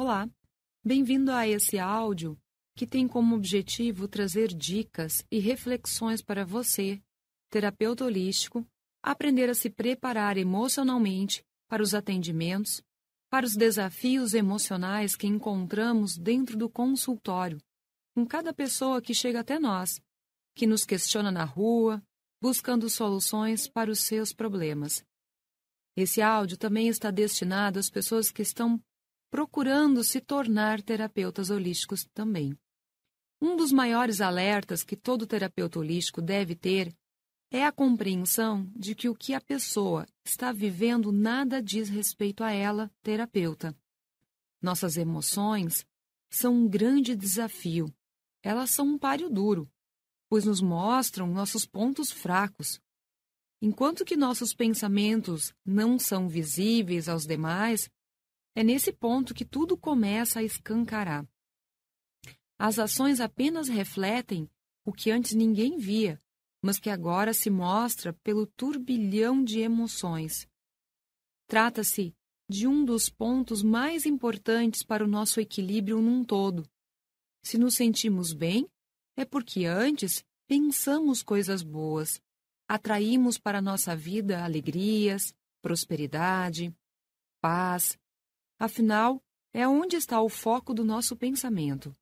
Olá, bem-vindo a esse áudio que tem como objetivo trazer dicas e reflexões para você, terapeuta holístico, aprender a se preparar emocionalmente para os atendimentos, para os desafios emocionais que encontramos dentro do consultório, com cada pessoa que chega até nós, que nos questiona na rua, buscando soluções para os seus problemas. Esse áudio também está destinado às pessoas que estão procurando se tornar terapeutas holísticos também. Um dos maiores alertas que todo terapeuta holístico deve ter é a compreensão de que o que a pessoa está vivendo nada diz respeito a ela, terapeuta. Nossas emoções são um grande desafio. Elas são um páreo duro, pois nos mostram nossos pontos fracos. Enquanto que nossos pensamentos não são visíveis aos demais, é nesse ponto que tudo começa a escancarar. As ações apenas refletem o que antes ninguém via, mas que agora se mostra pelo turbilhão de emoções. Trata-se de um dos pontos mais importantes para o nosso equilíbrio num todo. Se nos sentimos bem, é porque antes pensamos coisas boas, atraímos para nossa vida alegrias, prosperidade, paz, Afinal, é onde está o foco do nosso pensamento.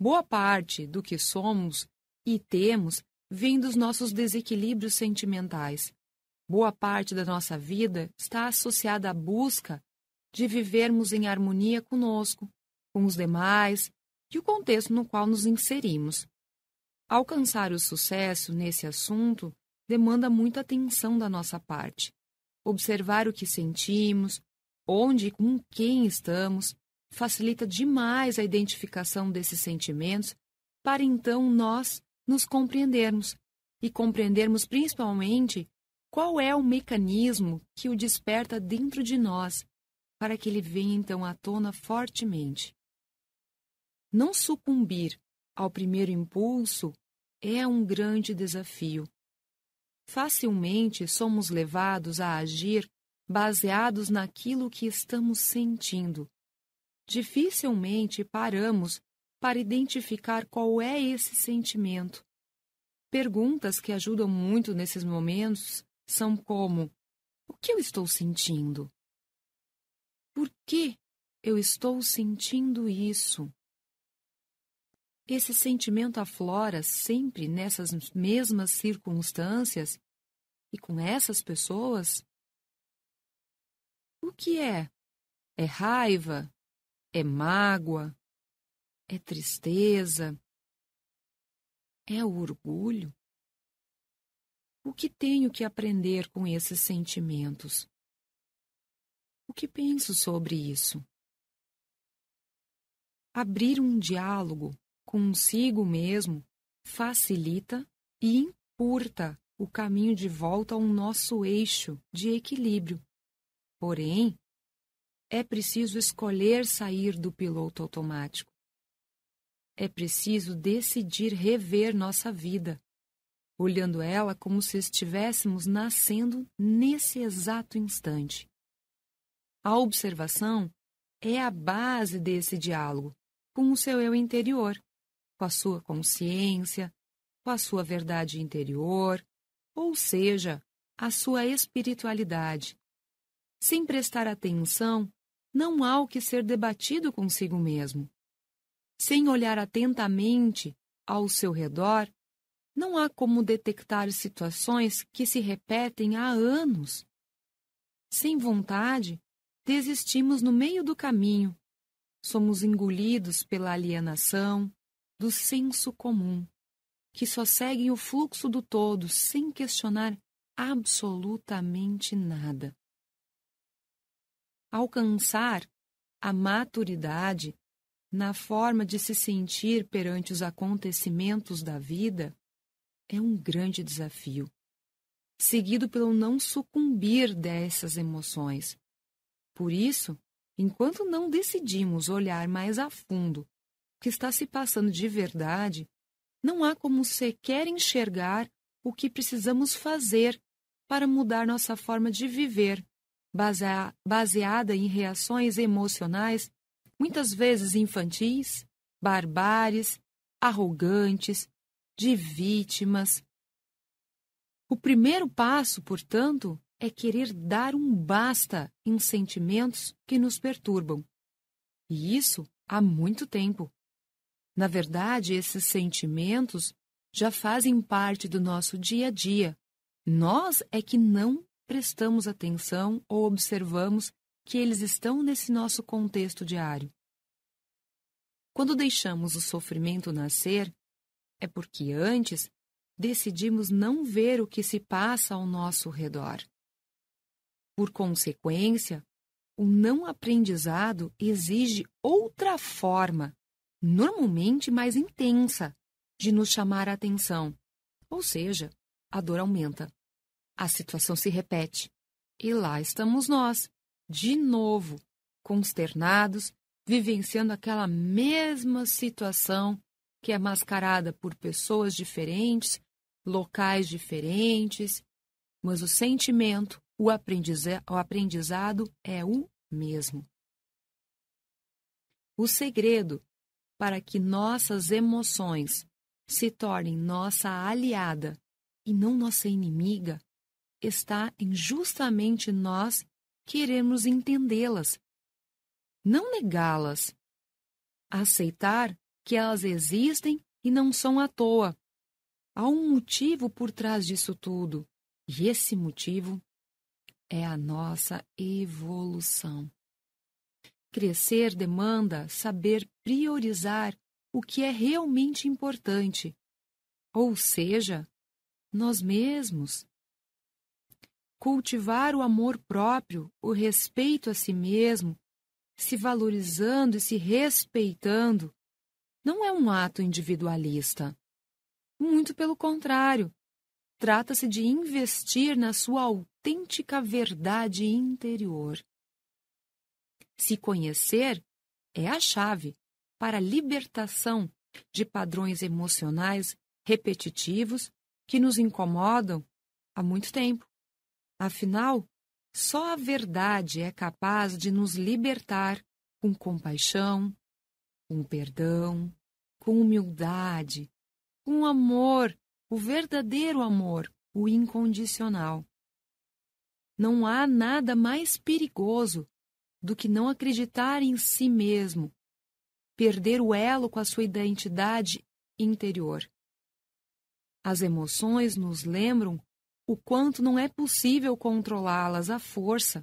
Boa parte do que somos e temos vem dos nossos desequilíbrios sentimentais. Boa parte da nossa vida está associada à busca de vivermos em harmonia conosco, com os demais e o contexto no qual nos inserimos. Alcançar o sucesso nesse assunto demanda muita atenção da nossa parte. Observar o que sentimos, onde e com quem estamos, facilita demais a identificação desses sentimentos para então nós nos compreendermos e compreendermos principalmente qual é o mecanismo que o desperta dentro de nós, para que ele venha então à tona fortemente. Não sucumbir ao primeiro impulso é um grande desafio. Facilmente somos levados a agir baseados naquilo que estamos sentindo. Dificilmente paramos para identificar qual é esse sentimento. Perguntas que ajudam muito nesses momentos são como: O que eu estou sentindo? Por que eu estou sentindo isso? Esse sentimento aflora sempre nessas mesmas circunstâncias e com essas pessoas? O que é? É raiva? É mágoa? É tristeza? É orgulho? O que tenho que aprender com esses sentimentos? O que penso sobre isso? Abrir um diálogo consigo mesmo facilita e encurta o caminho de volta ao nosso eixo de equilíbrio. Porém, é preciso escolher sair do piloto automático. É preciso decidir rever nossa vida, olhando ela como se estivéssemos nascendo nesse exato instante. A observação é a base desse diálogo com o seu eu interior, com a sua consciência, com a sua verdade interior, ou seja, a sua espiritualidade, sem prestar atenção, não há o que ser debatido consigo mesmo. Sem olhar atentamente ao seu redor, não há como detectar situações que se repetem há anos. Sem vontade, desistimos no meio do caminho. Somos engolidos pela alienação do senso comum, que só segue o fluxo do todo sem questionar absolutamente nada alcançar a maturidade na forma de se sentir perante os acontecimentos da vida é um grande desafio, seguido pelo não sucumbir dessas emoções. Por isso, enquanto não decidimos olhar mais a fundo o que está se passando de verdade, não há como sequer enxergar o que precisamos fazer para mudar nossa forma de viver baseada em reações emocionais, muitas vezes infantis, barbares, arrogantes, de vítimas. O primeiro passo, portanto, é querer dar um basta em sentimentos que nos perturbam. E isso há muito tempo. Na verdade, esses sentimentos já fazem parte do nosso dia a dia. Nós é que não prestamos atenção ou observamos que eles estão nesse nosso contexto diário. Quando deixamos o sofrimento nascer, é porque antes decidimos não ver o que se passa ao nosso redor. Por consequência, o não aprendizado exige outra forma, normalmente mais intensa, de nos chamar a atenção, ou seja, a dor aumenta. A situação se repete. E lá estamos nós, de novo, consternados, vivenciando aquela mesma situação que é mascarada por pessoas diferentes, locais diferentes, mas o sentimento, o, aprendiza o aprendizado é o mesmo. O segredo para que nossas emoções se tornem nossa aliada e não nossa inimiga está em justamente nós queremos entendê-las, não negá-las. Aceitar que elas existem e não são à toa. Há um motivo por trás disso tudo, e esse motivo é a nossa evolução. Crescer demanda saber priorizar o que é realmente importante, ou seja, nós mesmos cultivar o amor próprio, o respeito a si mesmo, se valorizando e se respeitando, não é um ato individualista. Muito pelo contrário, trata-se de investir na sua autêntica verdade interior. Se conhecer é a chave para a libertação de padrões emocionais repetitivos que nos incomodam há muito tempo. Afinal, só a verdade é capaz de nos libertar com compaixão, com perdão, com humildade, com amor, o verdadeiro amor, o incondicional. Não há nada mais perigoso do que não acreditar em si mesmo, perder o elo com a sua identidade interior. As emoções nos lembram o quanto não é possível controlá-las à força.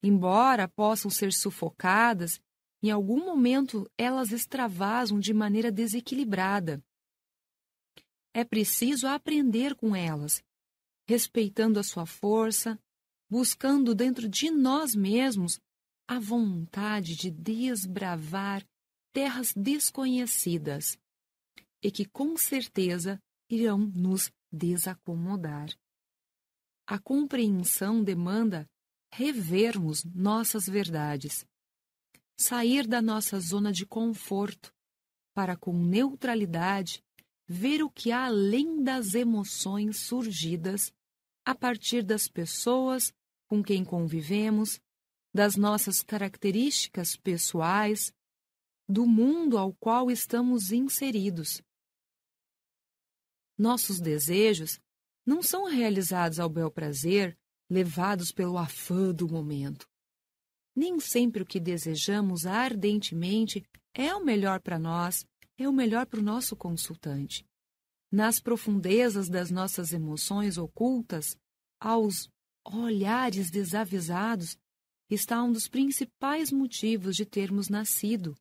Embora possam ser sufocadas, em algum momento elas extravasam de maneira desequilibrada. É preciso aprender com elas, respeitando a sua força, buscando dentro de nós mesmos a vontade de desbravar terras desconhecidas e que com certeza irão nos desacomodar. A compreensão demanda revermos nossas verdades, sair da nossa zona de conforto para, com neutralidade, ver o que há além das emoções surgidas a partir das pessoas com quem convivemos, das nossas características pessoais, do mundo ao qual estamos inseridos. Nossos desejos não são realizados ao bel prazer, levados pelo afã do momento. Nem sempre o que desejamos ardentemente é o melhor para nós, é o melhor para o nosso consultante. Nas profundezas das nossas emoções ocultas, aos olhares desavisados, está um dos principais motivos de termos nascido: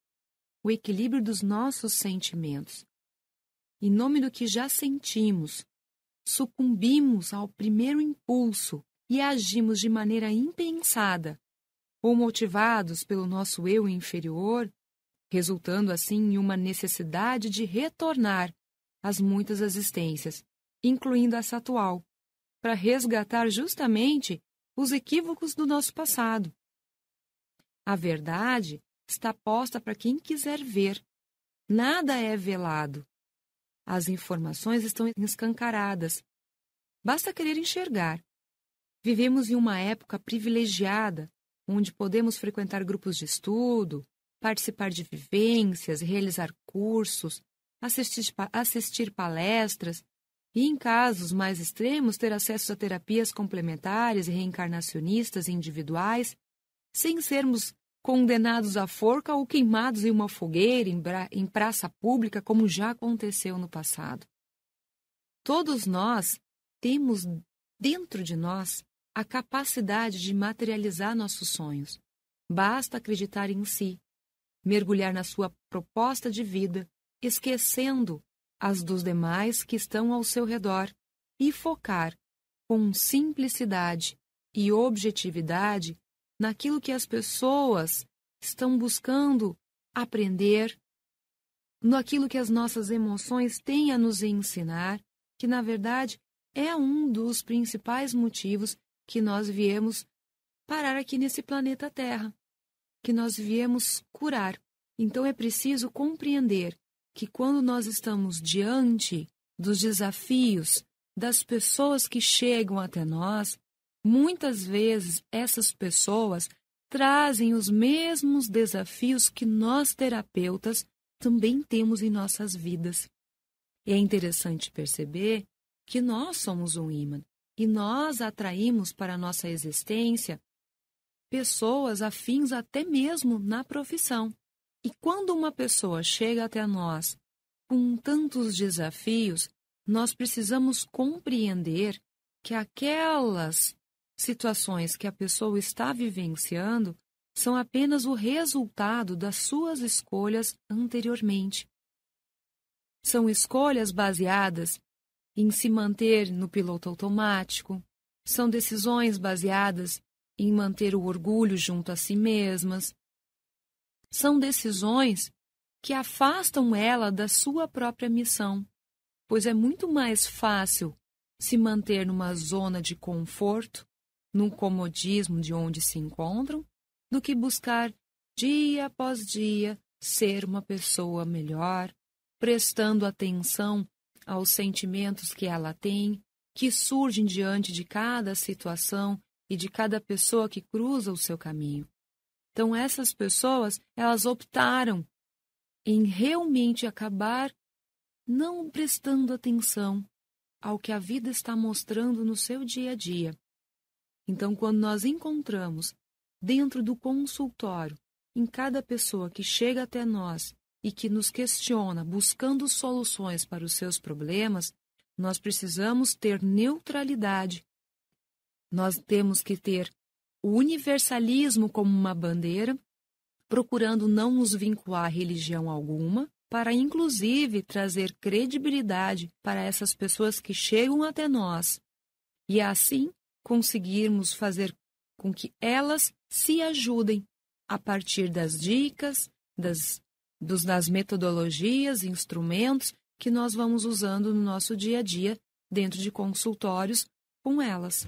o equilíbrio dos nossos sentimentos, em nome do que já sentimos, sucumbimos ao primeiro impulso e agimos de maneira impensada, ou motivados pelo nosso eu inferior, resultando assim em uma necessidade de retornar às muitas existências, incluindo essa atual, para resgatar justamente os equívocos do nosso passado. A verdade está posta para quem quiser ver. Nada é velado, as informações estão escancaradas. Basta querer enxergar. Vivemos em uma época privilegiada, onde podemos frequentar grupos de estudo, participar de vivências, realizar cursos, assistir, assistir palestras e, em casos mais extremos, ter acesso a terapias complementares e reencarnacionistas individuais, sem sermos condenados à forca ou queimados em uma fogueira em, praça pública, como já aconteceu no passado. Todos nós temos dentro de nós a capacidade de materializar nossos sonhos. Basta acreditar em si, mergulhar na sua proposta de vida, esquecendo as dos demais que estão ao seu redor e focar com simplicidade e objetividade naquilo que as pessoas estão buscando aprender, naquilo que as nossas emoções têm a nos ensinar, que na verdade é um dos principais motivos que nós viemos parar aqui nesse planeta Terra, que nós viemos curar. Então é preciso compreender que quando nós estamos diante dos desafios das pessoas que chegam até nós, Muitas vezes essas pessoas trazem os mesmos desafios que nós terapeutas também temos em nossas vidas. E é interessante perceber que nós somos um ímã e nós atraímos para a nossa existência pessoas afins até mesmo na profissão. E quando uma pessoa chega até nós com tantos desafios, nós precisamos compreender que aquelas situações que a pessoa está vivenciando são apenas o resultado das suas escolhas anteriormente. São escolhas baseadas em se manter no piloto automático, são decisões baseadas em manter o orgulho junto a si mesmas. São decisões que afastam ela da sua própria missão, pois é muito mais fácil se manter numa zona de conforto no comodismo de onde se encontram, do que buscar dia após dia ser uma pessoa melhor, prestando atenção aos sentimentos que ela tem, que surgem diante de cada situação e de cada pessoa que cruza o seu caminho. Então essas pessoas, elas optaram em realmente acabar não prestando atenção ao que a vida está mostrando no seu dia a dia, então, quando nós encontramos dentro do consultório, em cada pessoa que chega até nós e que nos questiona buscando soluções para os seus problemas, nós precisamos ter neutralidade. Nós temos que ter o universalismo como uma bandeira, procurando não nos vincular a religião alguma, para inclusive trazer credibilidade para essas pessoas que chegam até nós. E é assim, conseguirmos fazer com que elas se ajudem a partir das dicas, das, dos, das metodologias, instrumentos que nós vamos usando no nosso dia a dia dentro de consultórios com elas.